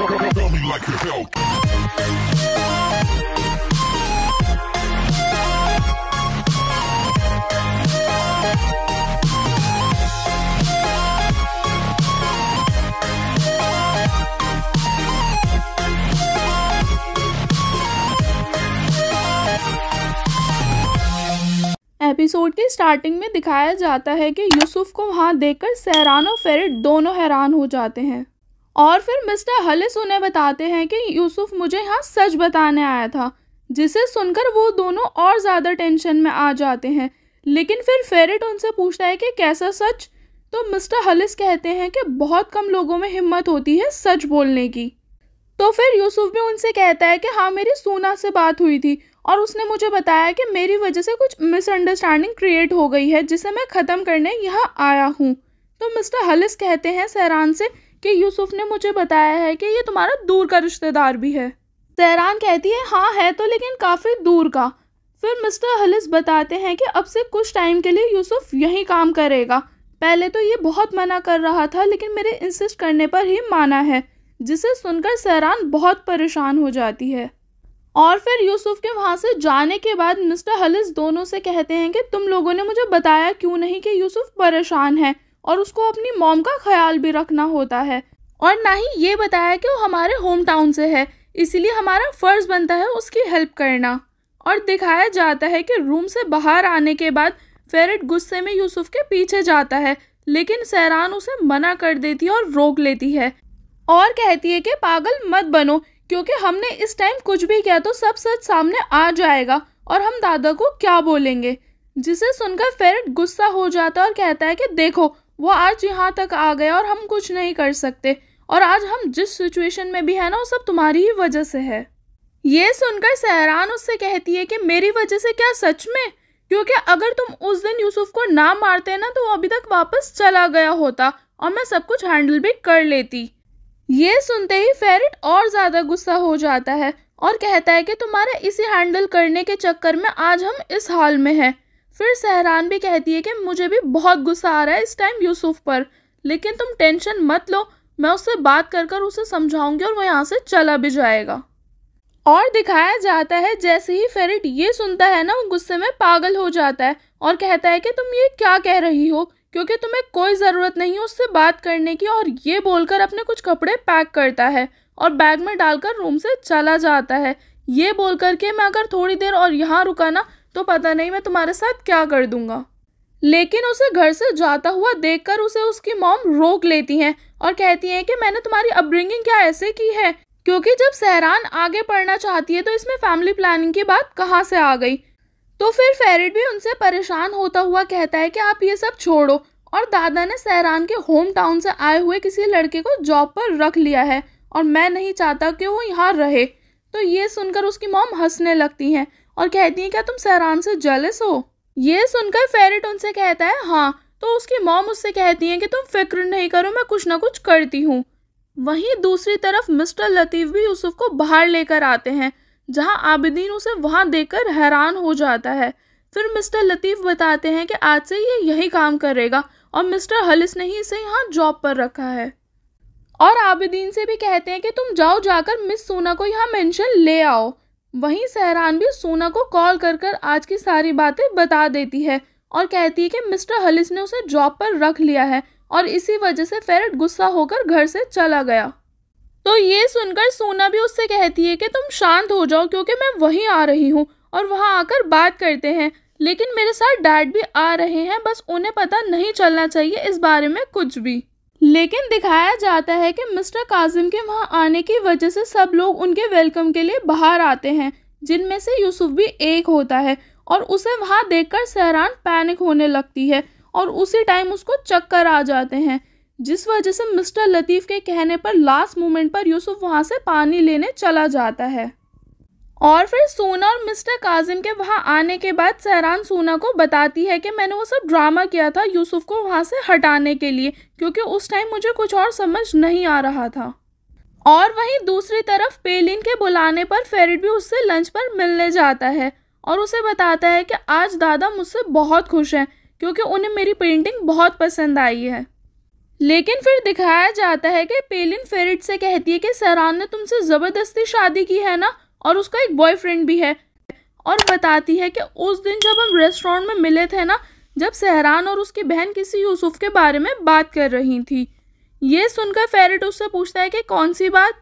episode के starting में दिखाया जाता है कि यूसुफ को वहां देखकर सहरान और फेरिट दोनों हैरान हो जाते हैं और फिर मिस्टर हलिस उन्हें बताते हैं कि यूसुफ मुझे यहाँ सच बताने आया था जिसे सुनकर वो दोनों और ज़्यादा टेंशन में आ जाते हैं लेकिन फिर फेरिट उनसे पूछता है कि कैसा सच तो मिस्टर हलिस कहते हैं कि बहुत कम लोगों में हिम्मत होती है सच बोलने की तो फिर यूसुफ भी उनसे कहता है कि हाँ मेरी सोना से बात हुई थी और उसने मुझे बताया कि मेरी वजह से कुछ मिसअंडरस्टैंडिंग क्रिएट हो गई है जिसे मैं ख़त्म करने यहाँ आया हूँ तो मिस्टर हलिस कहते हैं सहरान से कि यूसुफ ने मुझे बताया है कि ये तुम्हारा दूर का रिश्तेदार भी है तहरान कहती है हाँ है तो लेकिन काफ़ी दूर का फिर मिस्टर हलिस बताते हैं कि अब से कुछ टाइम के लिए यूसुफ यहीं काम करेगा पहले तो ये बहुत मना कर रहा था लेकिन मेरे इंसिस्ट करने पर ही माना है जिसे सुनकर सहरान बहुत परेशान हो जाती है और फिर यूसुफ के वहाँ से जाने के बाद मिस्टर हलिस दोनों से कहते हैं कि तुम लोगों ने मुझे बताया क्यों नहीं कि यूसुफ परेशान है और उसको अपनी मॉम का ख्याल भी रखना होता है और ना ही ये बताया कि वो हमारे होम टाउन से है इसीलिए हमारा फ़र्ज़ बनता है उसकी हेल्प करना और दिखाया जाता है कि रूम से बाहर आने के बाद फेरेट गुस्से में यूसुफ के पीछे जाता है लेकिन सहरान उसे मना कर देती है और रोक लेती है और कहती है कि पागल मत बनो क्योंकि हमने इस टाइम कुछ भी किया तो सब सच सामने आ जाएगा और हम दादा को क्या बोलेंगे जिसे सुनकर फेरेट गुस्सा हो जाता है और कहता है कि देखो वो आज यहाँ तक आ गया और हम कुछ नहीं कर सकते और आज हम जिस सिचुएशन में भी है ना वो सब तुम्हारी ही वजह से है ये सुनकर सहरान उससे कहती है कि मेरी वजह से क्या सच में क्योंकि अगर तुम उस दिन यूसुफ को ना मारते ना तो वो अभी तक वापस चला गया होता और मैं सब कुछ हैंडल भी कर लेती ये सुनते ही फेरिट और ज़्यादा गुस्सा हो जाता है और कहता है कि तुम्हारे इसी हैंडल करने के चक्कर में आज हम इस हाल में हैं फिर सहरान भी कहती है कि मुझे भी बहुत गुस्सा आ रहा है इस टाइम यूसुफ पर लेकिन तुम टेंशन मत लो मैं उससे बात कर कर उसे समझाऊंगी और वो यहाँ से चला भी जाएगा और दिखाया जाता है जैसे ही फेरिट ये सुनता है ना वो गुस्से में पागल हो जाता है और कहता है कि तुम ये क्या कह रही हो क्योंकि तुम्हें कोई ज़रूरत नहीं है उससे बात करने की और ये बोलकर अपने कुछ कपड़े पैक करता है और बैग में डालकर रूम से चला जाता है ये बोलकर के मैं अगर थोड़ी देर और यहाँ रुका ना तो पता नहीं मैं तुम्हारे साथ क्या कर दूंगा लेकिन उसे घर से जाता हुआ देखकर उसे उसकी मॉम रोक लेती हैं और कहती हैं कि मैंने तुम्हारी अपब्रिंगिंग क्या ऐसे की है क्योंकि जब सहरान आगे पढ़ना चाहती है तो इसमें फैमिली प्लानिंग की बात कहाँ से आ गई तो फिर फेरिट भी उनसे परेशान होता हुआ कहता है कि आप ये सब छोड़ो और दादा ने सहरान के होम टाउन से आए हुए किसी लड़के को जॉब पर रख लिया है और मैं नहीं चाहता कि वो यहाँ रहे तो ये सुनकर उसकी मॉम हंसने लगती हैं और कहती है क्या तुम सहरान से जलिस हो ये सुनकर फेरिट उनसे कहता है हाँ तो उसकी मॉम उससे कहती है कि तुम फिक्र नहीं करो मैं कुछ ना कुछ करती हूँ वहीं दूसरी तरफ मिस्टर लतीफ़ भी यूसुफ को बाहर लेकर आते हैं जहाँ आबिदीन उसे देख देखकर हैरान हो जाता है फिर मिस्टर लतीफ़ बताते हैं कि आज से ये यही काम करेगा और मिस्टर हलिस ने ही इसे यहाँ जॉब पर रखा है और आबिदीन से भी कहते हैं कि तुम जाओ जाकर मिस सोना को यहाँ मेंशन ले आओ वहीं सहरान भी सोना को कॉल कर कर आज की सारी बातें बता देती है और कहती है कि मिस्टर हलिस ने उसे जॉब पर रख लिया है और इसी वजह से फेरेट गुस्सा होकर घर से चला गया तो ये सुनकर सोना भी उससे कहती है कि तुम शांत हो जाओ क्योंकि मैं वहीं आ रही हूँ और वहाँ आकर बात करते हैं लेकिन मेरे साथ डैड भी आ रहे हैं बस उन्हें पता नहीं चलना चाहिए इस बारे में कुछ भी लेकिन दिखाया जाता है कि मिस्टर काजिम के वहाँ आने की वजह से सब लोग उनके वेलकम के लिए बाहर आते हैं जिनमें से यूसुफ भी एक होता है और उसे वहाँ देखकर सहरान पैनिक होने लगती है और उसी टाइम उसको चक्कर आ जाते हैं जिस वजह से मिस्टर लतीफ़ के कहने पर लास्ट मोमेंट पर यूसुफ वहाँ से पानी लेने चला जाता है और फिर सोना और मिस्टर काजिम के वहाँ आने के बाद सहरान सोना को बताती है कि मैंने वो सब ड्रामा किया था यूसुफ को वहाँ से हटाने के लिए क्योंकि उस टाइम मुझे कुछ और समझ नहीं आ रहा था और वहीं दूसरी तरफ पेलिन के बुलाने पर फेरिड भी उससे लंच पर मिलने जाता है और उसे बताता है कि आज दादा मुझसे बहुत खुश हैं क्योंकि उन्हें मेरी पेंटिंग बहुत पसंद आई है लेकिन फिर दिखाया जाता है कि पेलिन फेरिड से कहती है कि सरान ने तुमसे ज़बरदस्ती शादी की है ना और उसका एक बॉयफ्रेंड भी है और बताती है कि उस दिन जब हम रेस्टोरेंट में मिले थे ना जब सहरान और उसकी बहन किसी यूसुफ के बारे में बात कर रही थी ये सुनकर फेरेट उससे पूछता है कि कौन सी बात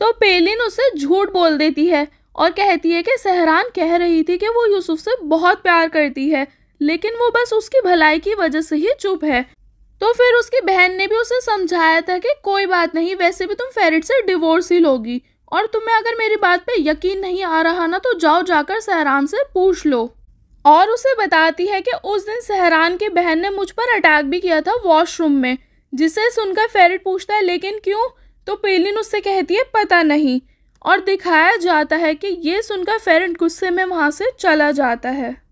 तो पेलिन उसे झूठ बोल देती है और कहती है कि सहरान कह रही थी कि वो यूसुफ से बहुत प्यार करती है लेकिन वो बस उसकी भलाई की वजह से ही चुप है तो फिर उसकी बहन ने भी उसे समझाया था कि कोई बात नहीं वैसे भी तुम फेरिट से डिवोर्स ही लोगी और तुम्हें अगर मेरी बात पे यकीन नहीं आ रहा ना तो जाओ जाकर सहरान से पूछ लो और उसे बताती है कि उस दिन सहरान की बहन ने मुझ पर अटैक भी किया था वॉशरूम में जिसे सुनकर फेरिट पूछता है लेकिन क्यों तो पेलिन उससे कहती है पता नहीं और दिखाया जाता है कि ये सुनकर फेरिट गुस्से में वहाँ से चला जाता है